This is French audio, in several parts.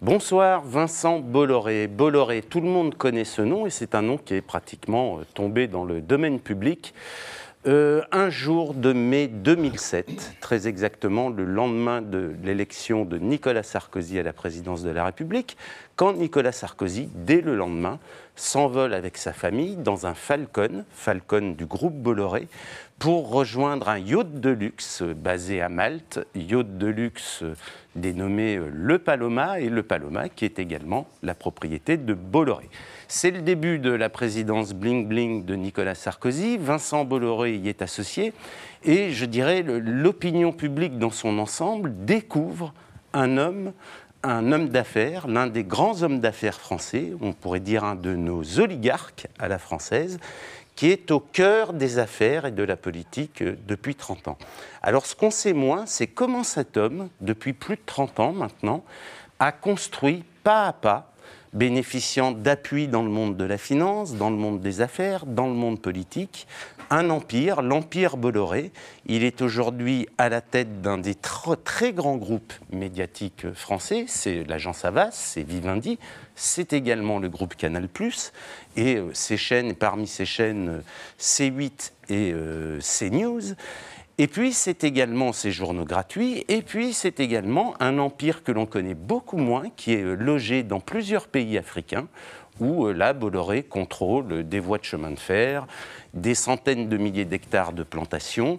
Bonsoir Vincent Bolloré. Bolloré, tout le monde connaît ce nom et c'est un nom qui est pratiquement euh, tombé dans le domaine public. Euh, un jour de mai 2007, très exactement le lendemain de l'élection de Nicolas Sarkozy à la présidence de la République, quand Nicolas Sarkozy, dès le lendemain, s'envole avec sa famille dans un Falcon, Falcon du groupe Bolloré, pour rejoindre un yacht de luxe euh, basé à Malte, yacht de luxe euh, dénommé Le Paloma, et Le Paloma qui est également la propriété de Bolloré. C'est le début de la présidence bling-bling de Nicolas Sarkozy. Vincent Bolloré y est associé. Et je dirais, l'opinion publique dans son ensemble découvre un homme un homme d'affaires, l'un des grands hommes d'affaires français, on pourrait dire un de nos oligarques à la française, qui est au cœur des affaires et de la politique euh, depuis 30 ans. Alors ce qu'on sait moins, c'est comment cet homme, depuis plus de 30 ans maintenant, a construit pas à pas bénéficiant d'appui dans le monde de la finance, dans le monde des affaires, dans le monde politique. Un empire, l'empire Bolloré. Il est aujourd'hui à la tête d'un des très grands groupes médiatiques français. C'est l'agence Avas, c'est Vivendi, c'est également le groupe Canal+. Et euh, chaînes, parmi ces chaînes, euh, C8 et euh, CNews. Et puis, c'est également ces journaux gratuits, et puis c'est également un empire que l'on connaît beaucoup moins, qui est euh, logé dans plusieurs pays africains, où euh, là, Bolloré contrôle euh, des voies de chemin de fer, des centaines de milliers d'hectares de plantations,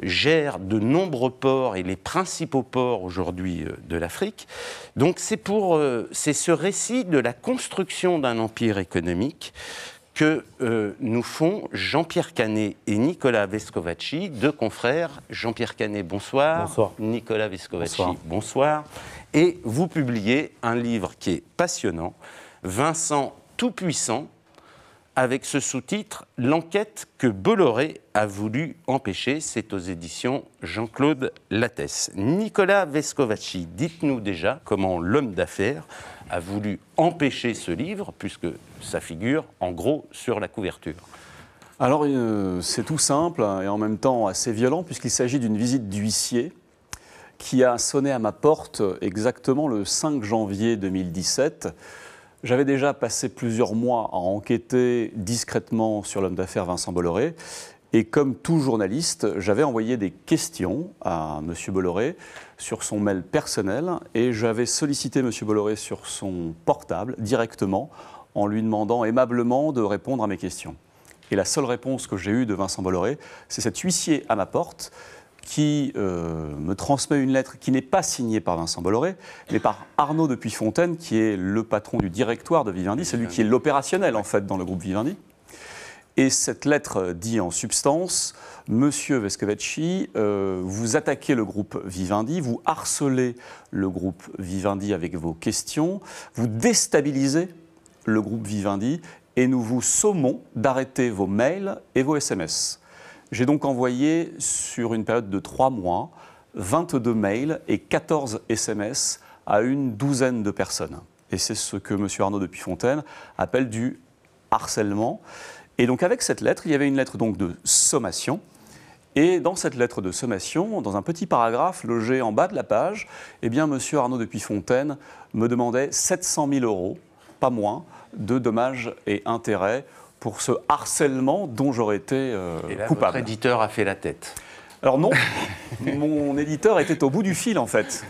gère de nombreux ports et les principaux ports aujourd'hui de l'Afrique. Donc c'est pour c'est ce récit de la construction d'un empire économique que euh, nous font Jean-Pierre Canet et Nicolas Vescovaci, deux confrères. Jean-Pierre Canet, bonsoir. Bonsoir. Nicolas Vescovaci, bonsoir. Et vous publiez un livre qui est passionnant, Vincent Tout-Puissant, avec ce sous-titre L'enquête que Bolloré a voulu empêcher. C'est aux éditions Jean-Claude Lattès. Nicolas Vescovacci, dites-nous déjà comment l'homme d'affaires a voulu empêcher ce livre, puisque ça figure en gros sur la couverture. Alors euh, c'est tout simple et en même temps assez violent, puisqu'il s'agit d'une visite d'huissier qui a sonné à ma porte exactement le 5 janvier 2017 j'avais déjà passé plusieurs mois à enquêter discrètement sur l'homme d'affaires Vincent Bolloré. Et comme tout journaliste, j'avais envoyé des questions à M. Bolloré sur son mail personnel et j'avais sollicité M. Bolloré sur son portable directement en lui demandant aimablement de répondre à mes questions. Et la seule réponse que j'ai eue de Vincent Bolloré, c'est cet huissier à ma porte qui euh, me transmet une lettre qui n'est pas signée par Vincent Bolloré, mais par Arnaud de Fontaine, qui est le patron du directoire de Vivendi, celui qui est l'opérationnel en fait dans le groupe Vivendi. Et cette lettre dit en substance Monsieur Vescovici, euh, vous attaquez le groupe Vivendi, vous harcelez le groupe Vivendi avec vos questions, vous déstabilisez le groupe Vivendi et nous vous sommons d'arrêter vos mails et vos SMS. J'ai donc envoyé sur une période de trois mois 22 mails et 14 SMS à une douzaine de personnes. Et c'est ce que M. Arnaud de Puyfontaine appelle du harcèlement. Et donc avec cette lettre, il y avait une lettre donc de sommation. Et dans cette lettre de sommation, dans un petit paragraphe logé en bas de la page, eh bien, M. Arnaud de Puyfontaine me demandait 700 000 euros, pas moins, de dommages et intérêts pour ce harcèlement dont j'aurais été euh, Et coupable. Votre éditeur a fait la tête. Alors non, mon éditeur était au bout du fil en fait.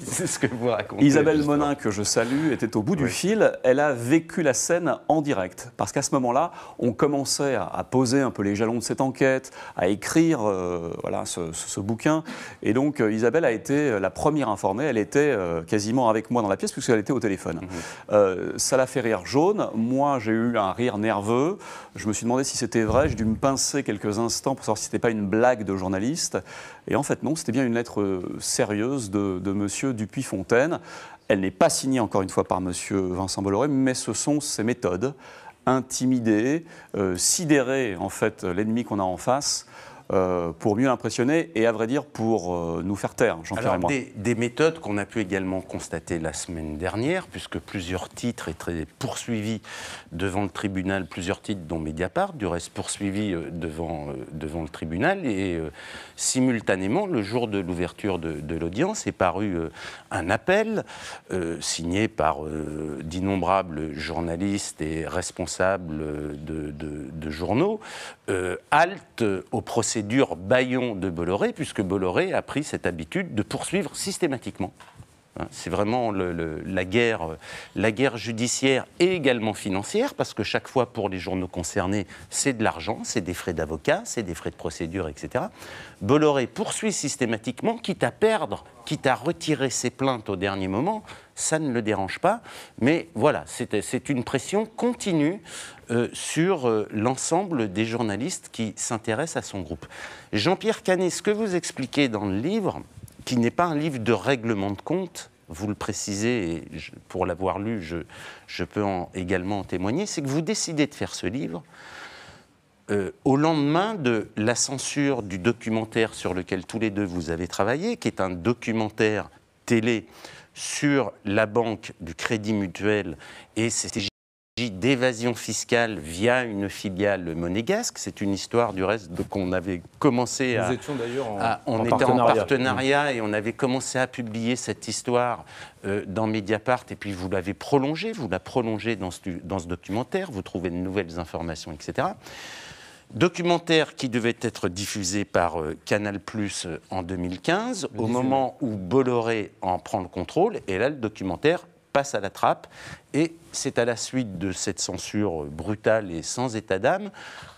c'est ce que vous racontez. Isabelle Monin, que je salue, était au bout du fil. Elle a vécu la scène en direct. Parce qu'à ce moment-là, on commençait à poser un peu les jalons de cette enquête, à écrire euh, voilà, ce, bouquin. Et donc euh, Isabelle a été euh, la première informée. Elle était quasiment avec moi dans la pièce puisqu'elle était au téléphone. Mhm. ça l'a fait rire jaune. Moi, j'ai eu un rire nerveux. Je me suis demandé si c'était vrai. J'ai dû me pincer quelques instants pour savoir si n'était pas une blague de journaliste. Et en fait, non, c'était bien une lettre euh, sérieuse de, M. Monsieur Dupuis-Fontaine. Elle n'est pas signée, encore une fois, par M. Vincent Bolloré, mais ce sont ses méthodes intimider, euh, sidérer en fait l'ennemi qu'on a en face euh, pour mieux impressionner et à vrai dire pour euh, nous faire taire, jean et Des, méthodes qu'on a pu également constater la semaine dernière, puisque plusieurs titres étaient poursuivis devant le tribunal, plusieurs titres dont Mediapart, du reste poursuivis euh, devant, devant le tribunal, et simultanément, le jour de l'ouverture de, l'audience, est paru un appel signé par d'innombrables journalistes et responsables de, journaux, halte au procès dur bâillon de Bolloré, puisque Bolloré a pris cette habitude de poursuivre systématiquement. Hein, c'est vraiment la, guerre, euh, la guerre judiciaire et également financière, parce que chaque fois, pour les journaux concernés, c'est de l'argent, c'est des frais d'avocat, c'est des frais de procédure, etc. Bolloré poursuit systématiquement, quitte à perdre, quitte à retirer ses plaintes au dernier moment. Ça ne le dérange pas. Mais voilà, c'est une pression continue euh, sur euh, l'ensemble des journalistes qui s'intéressent à son groupe. Jean-Pierre Canet, ce que vous expliquez dans le livre, qui n'est pas un livre de règlement de compte, vous le précisez, et pour l'avoir lu, je, peux également en témoigner, c'est que vous décidez de faire ce livre euh, au lendemain de la censure du documentaire sur lequel tous les deux vous avez travaillé, qui est un documentaire télé sur la banque du Crédit Mutuel et c'était d'évasion fiscale via une filiale monégasque. C'est une histoire du reste qu'on avait commencé Nous à. étions d'ailleurs en, on était partenariat. en partenariat et on avait commencé à publier cette histoire euh, dans Mediapart et puis vous l'avez prolongée, vous la prolongez dans ce, dans ce documentaire, vous trouvez de nouvelles informations, etc. Documentaire qui devait être diffusé par euh, Canal euh, en 2015, au moment où Bolloré en prend le contrôle. Et là, le documentaire Face à la trappe. Et c'est à la suite de cette censure brutale et sans état d'âme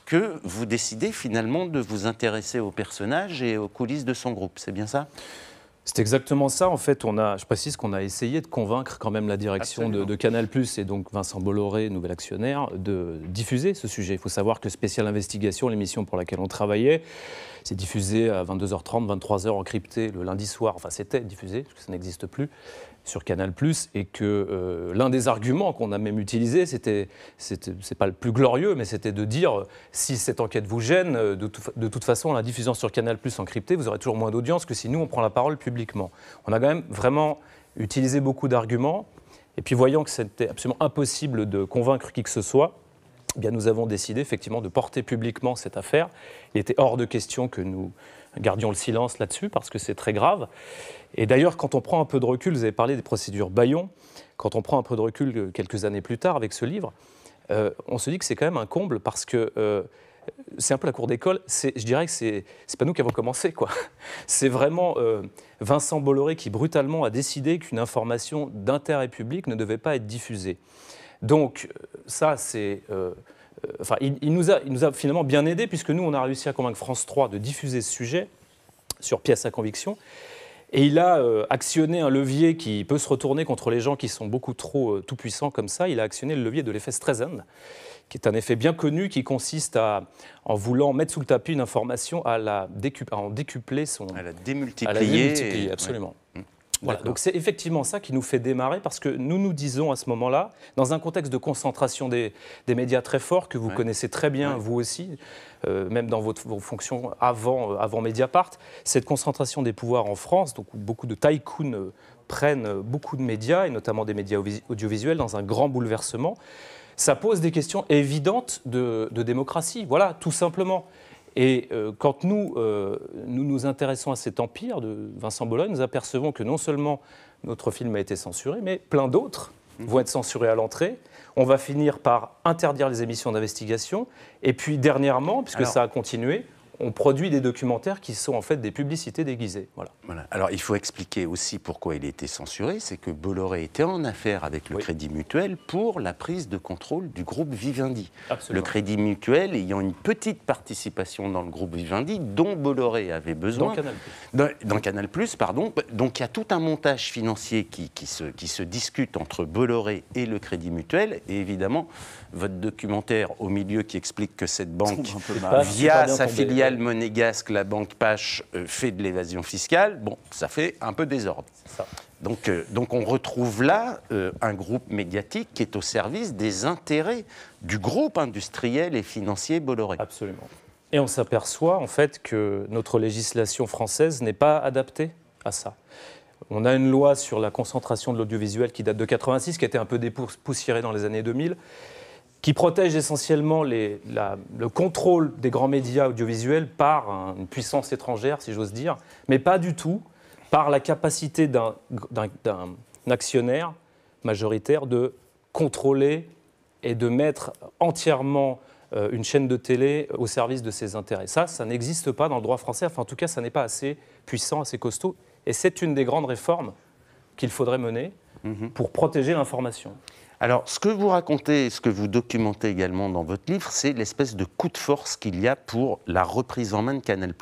que vous décidez finalement de vous intéresser au personnage et aux coulisses de son groupe. C'est bien ça c'est exactement ça. En fait, on a, je précise qu'on a essayé de convaincre quand même la direction de, de, Canal et donc Vincent Bolloré, nouvel actionnaire, de diffuser ce sujet. Il faut savoir que Spécial Investigation, l'émission pour laquelle on travaillait, c'est diffusé à 22h30, 23h en crypté le lundi soir. Enfin, c'était diffusé, parce que ça n'existe plus sur Canal+, et que euh, l'un des arguments qu'on a même utilisé, c'était, c'est pas le plus glorieux, mais c'était de dire, si cette enquête vous gêne, euh, de, toute façon, la diffusion sur Canal+, encryptée, vous aurez toujours moins d'audience que si nous, on prend la parole publiquement. On a quand même vraiment utilisé beaucoup d'arguments, et puis voyant que c'était absolument impossible de convaincre qui que ce soit, eh bien, nous avons décidé effectivement de porter publiquement cette affaire. Il était hors de question que nous gardions le silence là-dessus parce que c'est très grave. Et d'ailleurs, quand on prend un peu de recul, vous avez parlé des procédures Bayon, quand on prend un peu de recul euh, quelques années plus tard avec ce livre, euh, on se dit que c'est quand même un comble parce que euh, c'est un peu la cour d'école. Je dirais que c'est pas nous qui avons commencé, quoi. C'est vraiment Vincent Bolloré qui brutalement a décidé qu'une information d'intérêt public ne devait pas être diffusée. Donc ça, c'est euh, il, nous a, nous a finalement bien aidé, puisque nous, on a réussi à convaincre France 3 de diffuser ce sujet sur pièce à conviction. Et il a euh, actionné un levier qui peut se retourner contre les gens qui sont beaucoup trop euh, tout-puissants comme ça. Il a actionné le levier de l'effet Streisand, qui est un effet bien connu qui consiste à, en voulant mettre sous le tapis une information, à la en décupler son. À la À la démultiplier, absolument. Voilà, donc c'est effectivement ça qui nous fait démarrer parce que nous nous disons à ce moment-là, dans un contexte de concentration des, médias très fort que vous connaissez très bien, vous aussi, euh, même dans votre, vos fonctions avant, euh, avant Mediapart, cette concentration des pouvoirs en France, donc où beaucoup de tycoons euh, prennent beaucoup de médias, et notamment des médias audiovisuels, dans un grand bouleversement, ça pose des questions évidentes de, de démocratie, voilà, tout simplement. Et euh, quand euh, nous, nous, intéressons à cet empire de Vincent Bologne, nous apercevons que non seulement notre film a été censuré, mais plein d'autres mhm. vont être censurés à l'entrée. On va finir par interdire les émissions d'investigation. Et puis dernièrement, puisque ça a continué, on produit des documentaires qui sont en fait des publicités déguisées. Voilà. Alors il faut expliquer aussi pourquoi il a été censuré, c'est que Bolloré était en affaire avec le Crédit Mutuel pour la prise de contrôle du groupe Vivendi. Le Crédit Mutuel ayant une petite participation dans le groupe Vivendi dont Bolloré avait besoin. Dans Canal+. Plus. dans Canal+, pardon. Donc il y a tout un montage financier qui, qui se discute entre Bolloré et le Crédit Mutuel et évidemment votre documentaire au milieu qui explique que cette banque via sa filiale monégasque, la banque Pache, euh, fait de l'évasion fiscale, bon, ça fait un peu désordre. Donc, euh, donc on retrouve là euh, un groupe médiatique qui est au service des intérêts du groupe industriel et financier Bolloré. Absolument. Et on s'aperçoit en fait que notre législation française n'est pas adaptée à ça. On a une loi sur la concentration de l'audiovisuel qui date de 86, qui a été un peu dépoussiérée dans les années 2000 qui protège essentiellement le contrôle des grands médias audiovisuels par une puissance étrangère, si j'ose dire, mais pas du tout par la capacité d'un actionnaire majoritaire de contrôler et de mettre entièrement euh, une chaîne de télé au service de ses intérêts. Ça, ça n'existe pas dans le droit français, enfin en tout cas, ça n'est pas assez puissant, assez costaud, et c'est une des grandes réformes qu'il faudrait mener mhm. pour protéger l'information. Alors, ce que vous racontez et ce que vous documentez également dans votre livre, c'est l'espèce de coup de force qu'il y a pour la reprise en main de Canal+.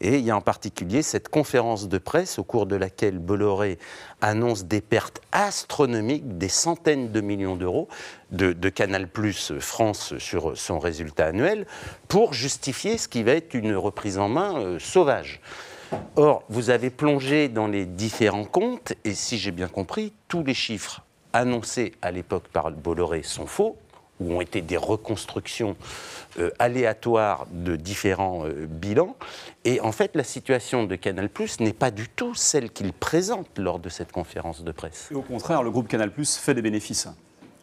Et il y a en particulier cette conférence de presse au cours de laquelle Bolloré annonce des pertes astronomiques, des centaines de millions d'euros de, Canal France sur son résultat annuel, pour justifier ce qui va être une reprise en main euh, sauvage. Or, vous avez plongé dans les différents comptes, et si j'ai bien compris, tous les chiffres annoncés à l'époque par Bolloré sont faux, ou ont été des reconstructions euh, aléatoires de différents euh, bilans. Et en fait, la situation de Canal ⁇ n'est pas du tout celle qu'il présente lors de cette conférence de presse. au contraire, le groupe Canal ⁇ fait des bénéfices.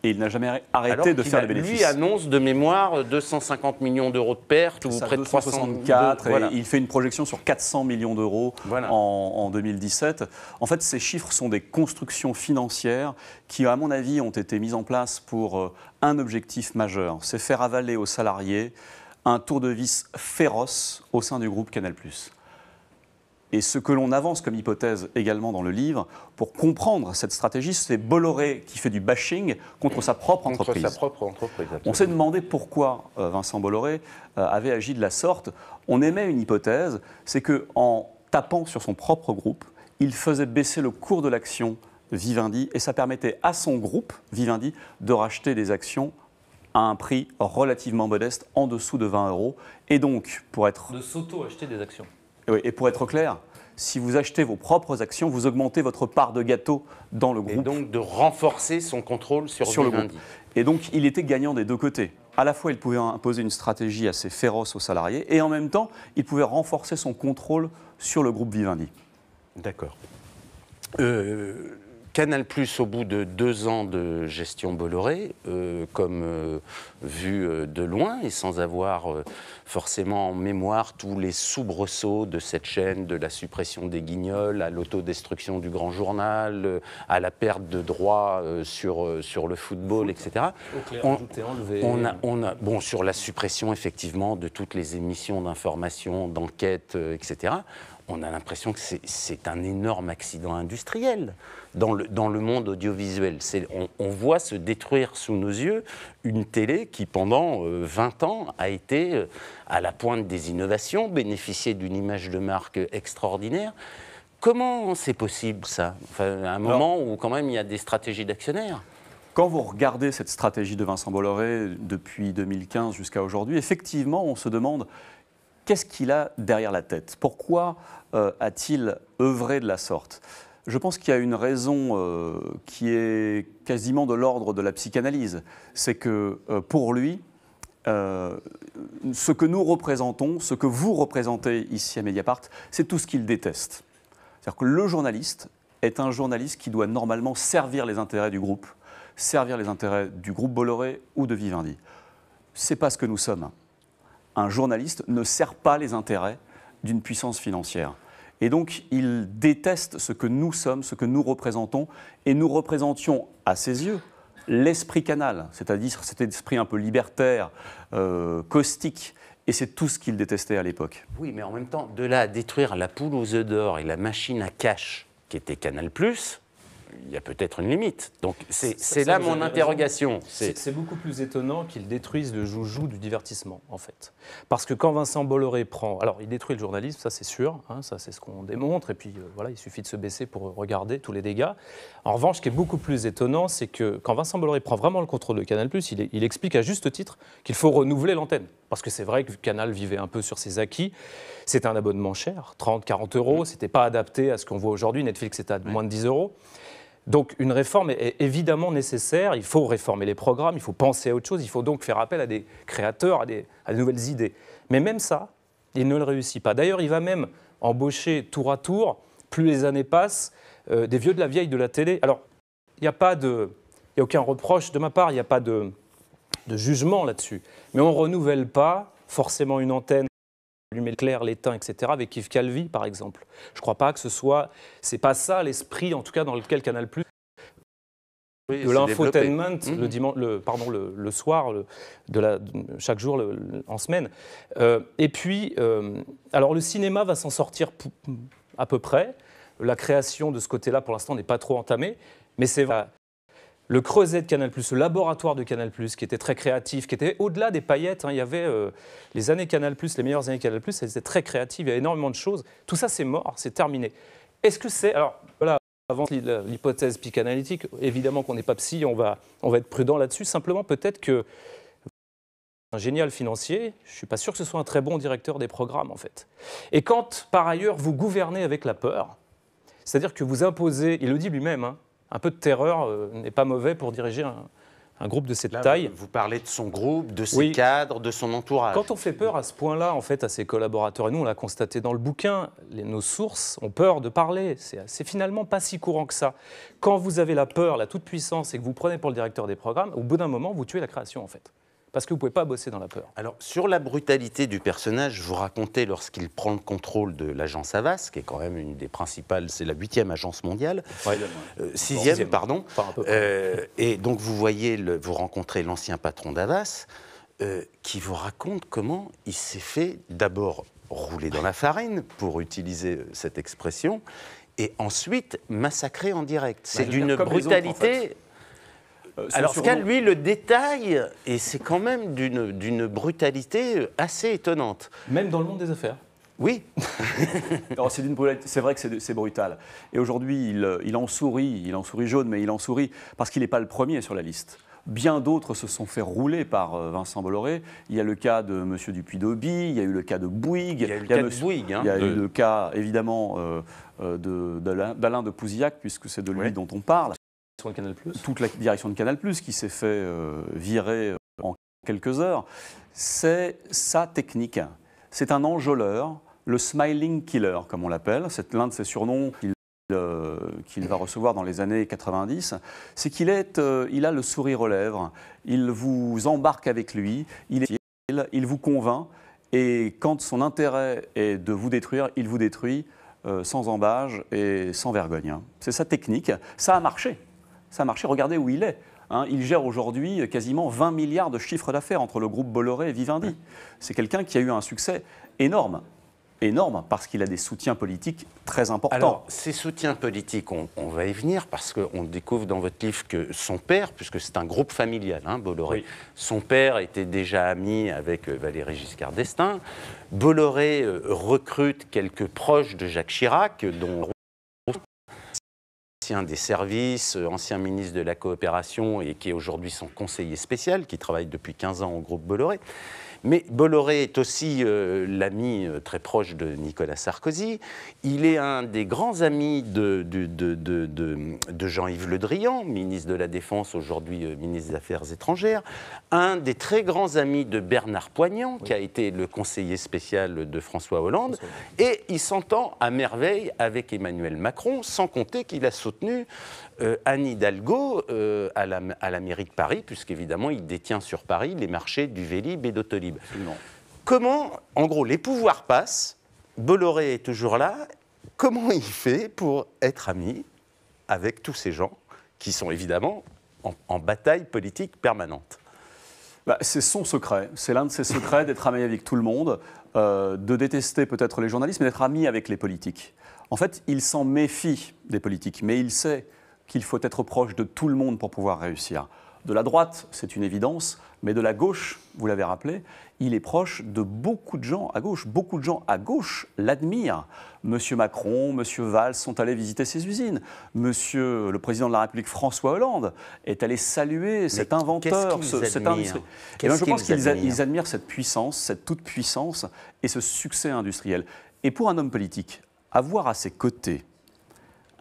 Et il n'a jamais arrêté de faire des bénéfices. Lui annonce de mémoire 250 millions d'euros de pertes ou près de 364. Il fait une projection sur 400 millions d'euros en, en, 2017. En fait, ces chiffres sont des constructions financières qui, à mon avis, ont été mises en place pour euh, un objectif majeur c'est faire avaler aux salariés un tour de vis féroce au sein du groupe Canal. Et ce que l'on avance comme hypothèse également dans le livre, pour comprendre cette stratégie, c'est Bolloré qui fait du bashing contre sa propre entreprise. entreprise On s'est demandé pourquoi euh, Vincent Bolloré euh, avait agi de la sorte. On émet une hypothèse, c'est qu'en tapant sur son propre groupe, il faisait baisser le cours de l'action Vivendi et ça permettait à son groupe Vivendi de racheter des actions à un prix relativement modeste, en dessous de 20 euros. Et donc, pour être... De s'auto-acheter des actions et pour être clair, si vous achetez vos propres actions, vous augmentez votre part de gâteau dans le groupe. Et donc de renforcer son contrôle sur, le groupe. Et donc il était gagnant des deux côtés. À la fois, il pouvait imposer une stratégie assez féroce aux salariés et en même temps, il pouvait renforcer son contrôle sur le groupe Vivendi. D'accord. Euh, Canal au bout de deux ans de gestion Bolloré, euh, comme euh, vu euh, de loin et sans avoir forcément en mémoire tous les soubresauts de cette chaîne, de la suppression des guignols, à l'autodestruction du grand journal, à la perte de droits sur, le football, etc. on, a, on bon, sur la suppression effectivement de toutes les émissions d'information, d'enquêtes, etc on a l'impression que c'est un énorme accident industriel dans le, dans le monde audiovisuel. On, voit se détruire sous nos yeux une télé qui, pendant 20 euh, ans, a été euh, à la pointe des innovations, bénéficiait d'une image de marque extraordinaire. Comment c'est possible ça À un moment où quand même il y a des stratégies d'actionnaires. Quand vous regardez cette stratégie de Vincent Bolloré depuis 2015 jusqu'à aujourd'hui, effectivement, on se demande Qu'est-ce qu'il a derrière la tête Pourquoi euh, a-t-il œuvré de la sorte je pense qu'il y a une raison euh, qui est quasiment de l'ordre de la psychanalyse. C'est que euh, pour lui, ce que nous représentons, ce que vous représentez ici à Mediapart, c'est tout ce qu'il déteste. C'est-à-dire que le journaliste est un journaliste qui doit normalement servir les intérêts du groupe, servir les intérêts du groupe Bolloré ou de Vivendi. C'est pas ce que nous sommes un journaliste ne sert pas les intérêts d'une puissance financière. Et donc, il déteste ce que nous sommes, ce que nous représentons, et nous représentions, à ses yeux, l'esprit canal, c'est-à-dire cet esprit un peu libertaire, euh, caustique, et c'est tout ce qu'il détestait à l'époque. Oui, mais en même temps, de là à détruire la poule aux œufs d'or et la machine à cash qui était Canal il y a peut-être une limite. Donc c'est là mon interrogation. C'est beaucoup plus étonnant qu'ils détruisent le joujou du divertissement, en fait. Parce que quand Vincent Bolloré prend... Alors, il détruit le journalisme, ça c'est sûr, hein, ça c'est ce qu'on démontre, et puis euh, voilà, il suffit de se baisser pour regarder tous les dégâts. En revanche, ce qui est beaucoup plus étonnant, c'est que quand Vincent Bolloré prend vraiment le contrôle de Canal+, il, il explique à juste titre qu'il faut renouveler l'antenne. Parce que c'est vrai que Canal vivait un peu sur ses acquis. C'est un abonnement cher, 30, 40 euros, mmh. c'était pas adapté à ce qu'on voit aujourd'hui, Netflix était à moins de 10 euros. Donc une réforme est évidemment nécessaire, il faut réformer les programmes, il faut penser à autre chose, il faut donc faire appel à des créateurs, à de nouvelles idées. Mais même ça, il ne le réussit pas. D'ailleurs, il va même embaucher tour à tour, plus les années passent, euh, des vieux de la vieille de la télé. Alors, il n'y a pas Il a aucun reproche de ma part, il n'y a pas de, de jugement là-dessus. Mais on ne renouvelle pas forcément une antenne allumer clair, l'étain, etc., avec Yves Calvi, par exemple. Je ne crois pas que ce soit. C'est pas ça l'esprit, en tout cas, dans lequel Canal Plus. de l'infotainment mhm. le, dimanche, le, soir, chaque jour en semaine. Euh, et puis, euh, alors le cinéma va s'en sortir à peu près. La création de ce côté-là, pour l'instant, n'est pas trop entamée. Mais c'est vrai, le creuset de Canal+, le laboratoire de Canal+, qui était très créatif, qui était au-delà des paillettes. Hein. il y avait euh, les années Canal+, les meilleures années Canal+, elles étaient très créatives, il y avait énormément de choses. Tout ça, c'est mort, c'est terminé. Est-ce que c'est... Alors, voilà, avant l'hypothèse psychanalytique, évidemment qu'on n'est pas psy, on va, on va être prudent là-dessus. Simplement, peut-être que un génial financier, je ne suis pas sûr que ce soit un très bon directeur des programmes, en fait. Et quand, par ailleurs, vous gouvernez avec la peur, c'est-à-dire que vous imposez, il le dit lui-même, hein, un peu de terreur euh, n'est pas mauvais pour diriger un, groupe de cette taille. Vous parlez de son groupe, de ses cadres, de son entourage. Quand on fait peur à ce point-là, en fait, à ses collaborateurs, et nous, on l'a constaté dans le bouquin, nos sources ont peur de parler. C'est finalement pas si courant que ça. Quand vous avez la peur, la toute-puissance, et que vous prenez pour le directeur des programmes, au bout d'un moment, vous tuez la création, en fait parce que vous ne pouvez pas bosser dans la peur. Alors, sur la brutalité du personnage, vous racontez lorsqu'il prend le contrôle de l'agence Avas, qui est quand même une des principales, c'est la huitième agence mondiale, 6 euh, sixième, pardon. Euh, et donc, vous voyez, vous rencontrez l'ancien patron d'Avas, euh, qui vous raconte comment il s'est fait d'abord rouler dans la farine, pour utiliser cette expression, et ensuite massacrer en direct. Bah, c'est d'une brutalité euh, Alors, ce cas, lui, le détail, et c'est quand même d'une brutalité euh, assez étonnante. Même dans le monde des affaires. Oui. c'est vrai que c'est brutal. Et aujourd'hui, euh, il, en sourit, il en sourit jaune, mais il en sourit parce qu'il n'est pas le premier sur la liste. Bien d'autres se sont fait rouler par Vincent Bolloré. Il y a le cas de M. Dupuis-Dauby, il y a eu le cas de Bouygues. Il y a eu le cas Bouygues. Hein. il y a eu le cas, évidemment, d'Alain de, de, Pouzillac, puisque c'est de lui dont on parle. De Canal+. Toute la direction de Canal+, qui s'est fait euh, virer euh, en quelques heures, c'est sa technique. C'est un enjôleur, le smiling killer, comme on l'appelle. C'est l'un de ses surnoms qu'il euh, va recevoir dans les années 90. C'est qu'il est, il a le sourire aux lèvres. Il vous embarque avec lui. Il est, il vous convainc. Et quand son intérêt est de vous détruire, il vous détruit. sans embâge et sans vergogne. C'est sa technique. Ça a marché ça a marché. Regardez où il est. Hein. il gère aujourd'hui euh, quasiment 20 milliards de chiffres d'affaires entre le groupe Bolloré et Vivendi. C'est quelqu'un qui a eu un succès énorme énorme parce qu'il a des soutiens politiques très importants. Alors, ces soutiens politiques, on, va y venir parce qu'on découvre dans votre livre que son père, puisque c'est un groupe familial, hein, Bolloré, son père était déjà ami avec euh, Valéry Giscard d'Estaing. Bolloré euh, recrute quelques proches de Jacques Chirac, dont ancien des services, euh, ancien ministre de la coopération et qui est aujourd'hui son conseiller spécial, qui travaille depuis 15 ans au groupe Bolloré. Mais Bolloré est aussi euh, l'ami euh, très proche de Nicolas Sarkozy. Il est un des grands amis de, Jean-Yves Le Drian, ministre de la Défense, aujourd'hui euh, ministre des Affaires étrangères. Un des très grands amis de Bernard Poignant, qui a été le conseiller spécial de François Hollande. Et il s'entend à merveille avec Emmanuel Macron, sans compter qu'il a soutenu Annie euh, Anne Hidalgo euh, à, la, de Paris, puisqu'évidemment il détient sur Paris les marchés du Vélib et d'Autolib. Comment, en gros, les pouvoirs passent, Bolloré est toujours là, comment il fait pour être ami avec tous ces gens qui sont évidemment en, bataille politique permanente bah, c'est son secret. C'est l'un de ses secrets d'être ami avec tout le monde, euh, de détester peut-être les journalistes, mais d'être ami avec les politiques. En fait, il s'en méfie des politiques, mais il sait qu'il faut être proche de tout le monde pour pouvoir réussir. De la droite, c'est une évidence, mais de la gauche, vous l'avez rappelé, il est proche de beaucoup de gens à gauche. Beaucoup de gens à gauche l'admirent. Monsieur Macron, Monsieur Valls sont allés visiter ses usines. Monsieur le président de la République François Hollande est allé saluer cet inventeur, cette industrie. Et bien, je pense qu'ils admirent cette puissance, cette toute puissance et ce succès industriel. Et pour un homme politique, avoir à ses côtés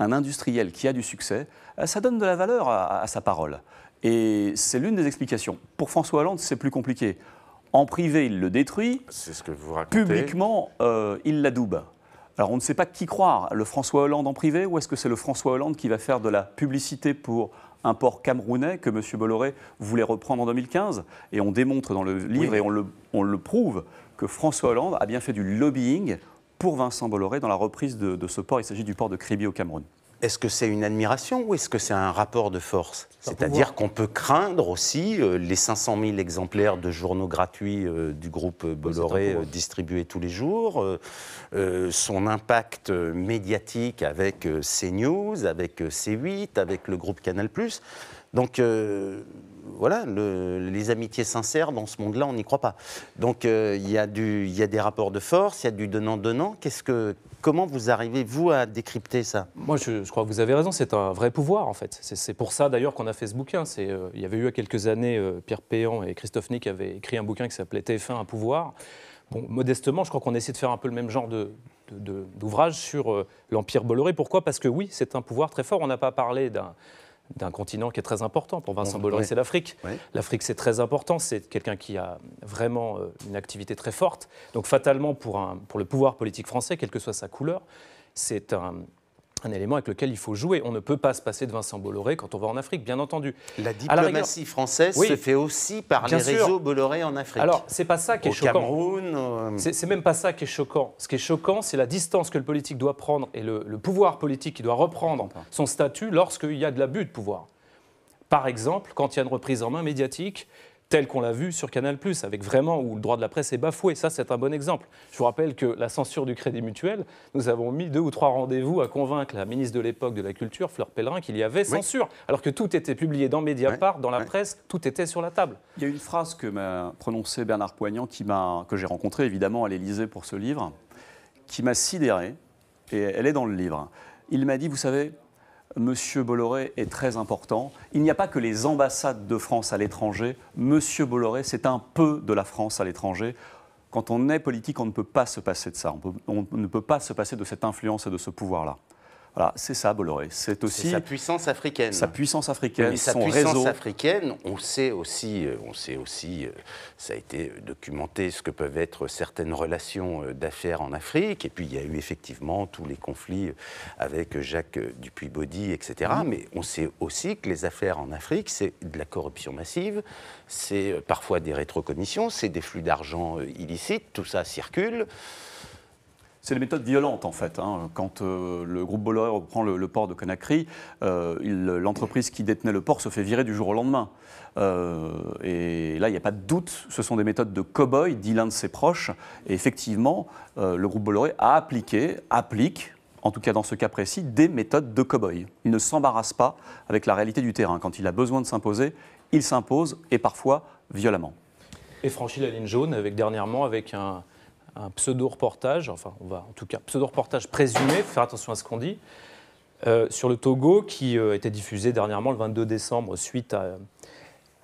un industriel qui a du succès, euh, ça donne de la valeur à, sa parole. Et c'est l'une des explications. Pour François Hollande, c'est plus compliqué. En privé, il le détruit. C'est ce que vous racontez. Publiquement, euh, il l'adoube. Alors on ne sait pas qui croire, le François Hollande en privé ou est-ce que c'est le François Hollande qui va faire de la publicité pour un port camerounais que M. Bolloré voulait reprendre en 2015 Et on démontre dans le livre et on le, on le prouve que François Hollande a bien fait du lobbying pour Vincent Bolloré dans la reprise de, ce port. Il s'agit du port de Kribi au Cameroun. Est-ce que c'est une admiration ou est-ce que c'est un rapport de force C'est-à-dire qu'on peut craindre aussi euh, les 500 000 exemplaires de journaux gratuits euh, du groupe euh, Bolloré distribués tous les jours, son impact médiatique avec CNews, avec C8, avec le groupe Canal+. Donc voilà, les amitiés sincères, dans ce monde-là, on n'y croit pas. Donc euh, il, y a des rapports de force, il y a du donnant-donnant. comment vous arrivez, vous, à décrypter ça Moi, je, crois que vous avez raison, c'est un vrai pouvoir, en fait. C'est pour ça, d'ailleurs, qu'on a fait ce bouquin. Euh, il y avait eu, il y a quelques années, euh, Pierre Péan et Christophe Nick avaient écrit un bouquin qui s'appelait TF1, un pouvoir. Bon, modestement, je crois qu'on essaie de faire un peu le même genre d'ouvrage sur l'Empire Bolloré. Pourquoi Parce que oui, c'est un pouvoir très fort. On n'a pas parlé d'un d'un continent qui est très important pour Vincent Bolloré, c'est l'Afrique. L'Afrique, c'est très important, c'est quelqu'un qui a vraiment euh, une activité très forte. Donc fatalement, pour, un, pour le pouvoir politique français, quelle que soit sa couleur, c'est un, un élément avec lequel il faut jouer. On ne peut pas se passer de Vincent Bolloré quand on va en Afrique, bien entendu. La diplomatie française se fait aussi par les réseaux Bolloré en Afrique. Alors, c'est pas ça qui est au choquant. Cameroun, euh, c'est même pas ça qui est choquant. Ce qui est choquant, c'est la distance que le politique doit prendre et le, le pouvoir politique qui doit reprendre son statut lorsqu'il y a de l'abus de pouvoir. Par exemple, quand il y a une reprise en main médiatique, tel qu'on l'a vu sur Canal+, avec vraiment où le droit de la presse est bafoué. Ça, c'est un bon exemple. Je vous rappelle que la censure du Crédit Mutuel, nous avons mis deux ou trois rendez-vous à convaincre la ministre de l'époque de la Culture, Fleur Pellerin, qu'il y avait censure, alors que tout était publié dans Mediapart, dans la presse, tout était sur la table. Il y a une phrase que m'a prononcée Bernard Poignant, qui que j'ai rencontrée évidemment à l'Élysée pour ce livre, qui m'a sidéré, et elle est dans le livre. Il m'a dit, vous savez, Monsieur Bolloré est très important. Il n'y a pas que les ambassades de France à l'étranger. Monsieur Bolloré, c'est un peu de la France à l'étranger. Quand on est politique, on ne peut pas se passer de ça. On, on ne peut pas se passer de cette influence et de ce pouvoir-là. Voilà, c'est ça Bolloré. C'est aussi sa puissance africaine. Sa puissance africaine, sa puissance africaine. On sait aussi, euh, on sait aussi, euh, ça a été documenté ce que peuvent être certaines relations euh, d'affaires en Afrique. Et puis il y a eu effectivement tous les conflits avec Jacques dupuis body etc. Mm. Mais on sait aussi que les affaires en Afrique, c'est de la corruption massive, c'est parfois des rétrocommissions, c'est des flux d'argent illicites. Tout ça circule. C'est des méthodes violentes en fait. Hein. Quand euh, le groupe Bolloré reprend le, port de Conakry, euh, l'entreprise qui détenait le port se fait virer du jour au lendemain. Euh, et là, il n'y a pas de doute, ce sont des méthodes de cow-boy, dit l'un de ses proches. Et effectivement, le groupe Bolloré a appliqué, applique, en tout cas dans ce cas précis, des méthodes de cow-boy. Il ne s'embarrasse pas avec la réalité du terrain. Quand il a besoin de s'imposer, il s'impose et parfois violemment. Et franchit la ligne jaune avec dernièrement avec un, un pseudo-reportage, enfin, on va en tout cas, pseudo-reportage présumé, faire attention à ce qu'on dit, euh, sur le Togo qui a euh, était diffusé dernièrement le 22 décembre suite à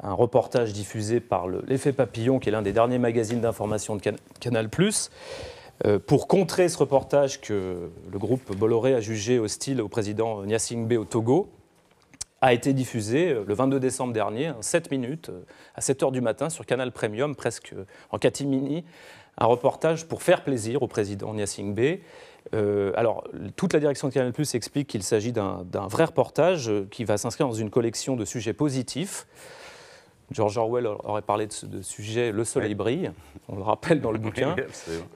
un reportage diffusé par l'Effet Papillon, qui est l'un des derniers magazines d'information de Canal. Euh, pour contrer ce reportage que le groupe Bolloré a jugé hostile au président Nyasingbe au Togo, a été diffusé le 22 décembre dernier, 7 minutes, à 7 h du matin, sur Canal Premium, presque en catimini, un reportage pour faire plaisir au président Niassing Bey. Euh, alors, toute la direction de Canal Plus explique qu'il s'agit d'un vrai reportage euh, qui va s'inscrire dans une collection de sujets positifs. George Orwell aurait parlé de, ce, sujet Le soleil brille, on le rappelle dans le bouquin.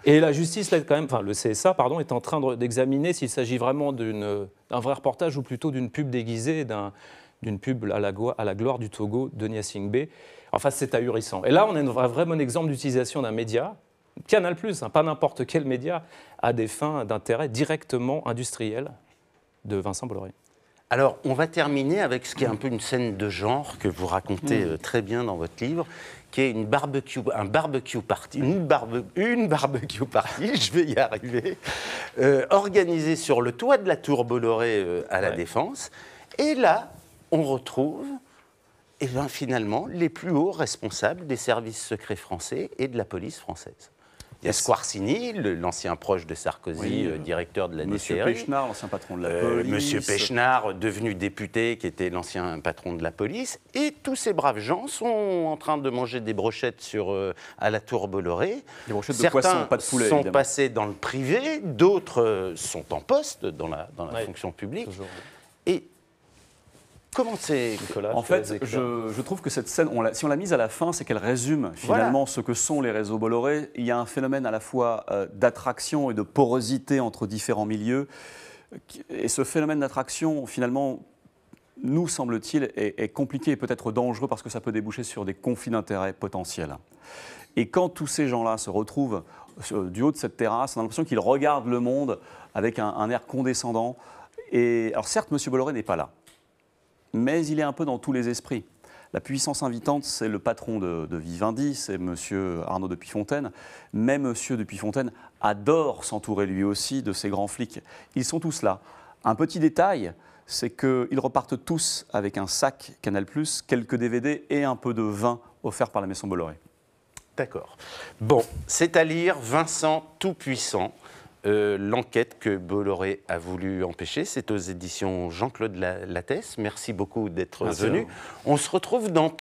et la justice, quand même, enfin, le CSA, pardon, est en train d'examiner s'il s'agit vraiment d'un vrai reportage ou plutôt d'une pub déguisée, d'une pub à la, gloire du Togo de b Enfin, c'est ahurissant. Et là, on a un vrai bon exemple d'utilisation d'un média Canal, plus, hein, pas n'importe quel média, a des fins d'intérêt directement industriel de Vincent Bolloré. Alors, on va terminer avec ce qui est un peu une scène de genre que vous racontez mm. euh, très bien dans votre livre, qui est une barbecue, un barbecue party, une, barbecue party, je vais y arriver, euh, organisée sur le toit de la tour Bolloré euh, à La Défense. Et là, on retrouve et eh ben, finalement les plus hauts responsables des services secrets français et de la police française. Il y a Squarcini, l'ancien proche de Sarkozy, euh, directeur de la Monsieur patron de la euh, police. Monsieur Pechnard, devenu député, qui était l'ancien patron de la police. Et tous ces braves gens sont en train de manger des brochettes sur, euh, à la Tour Bolloré. Des brochettes de poisson, pas de poulet. sont passés dans le privé, d'autres sont en poste dans la, dans la fonction publique. Toujours. Et Comment c'est Nicolas En fait, je, trouve que cette scène, on si on l'a mise à la fin, c'est qu'elle résume finalement ce que sont les réseaux Bolloré. Il y a un phénomène à la fois euh, d'attraction et de porosité entre différents milieux. Et ce phénomène d'attraction, finalement, nous semble-t-il, est, compliqué et peut-être dangereux parce que ça peut déboucher sur des conflits d'intérêts potentiels. Et quand tous ces gens-là se retrouvent euh, du haut de cette terrasse, on a l'impression qu'ils regardent le monde avec un, air condescendant. Et alors certes, M. Bolloré n'est pas là mais il est un peu dans tous les esprits. La puissance invitante, c'est le patron de, Vivendi, c'est M. Arnaud de Puyfontaine. Mais M. de Puyfontaine adore s'entourer lui aussi de ses grands flics. Ils sont tous là. Un petit détail, c'est qu'ils repartent tous avec un sac Canal, quelques DVD et un peu de vin offert par la Maison Bolloré. D'accord. Bon, c'est à lire Vincent Tout-Puissant. Euh, l'enquête que Bolloré a voulu empêcher. C'est aux éditions Jean-Claude Lattès. Merci beaucoup d'être venu. On se retrouve dans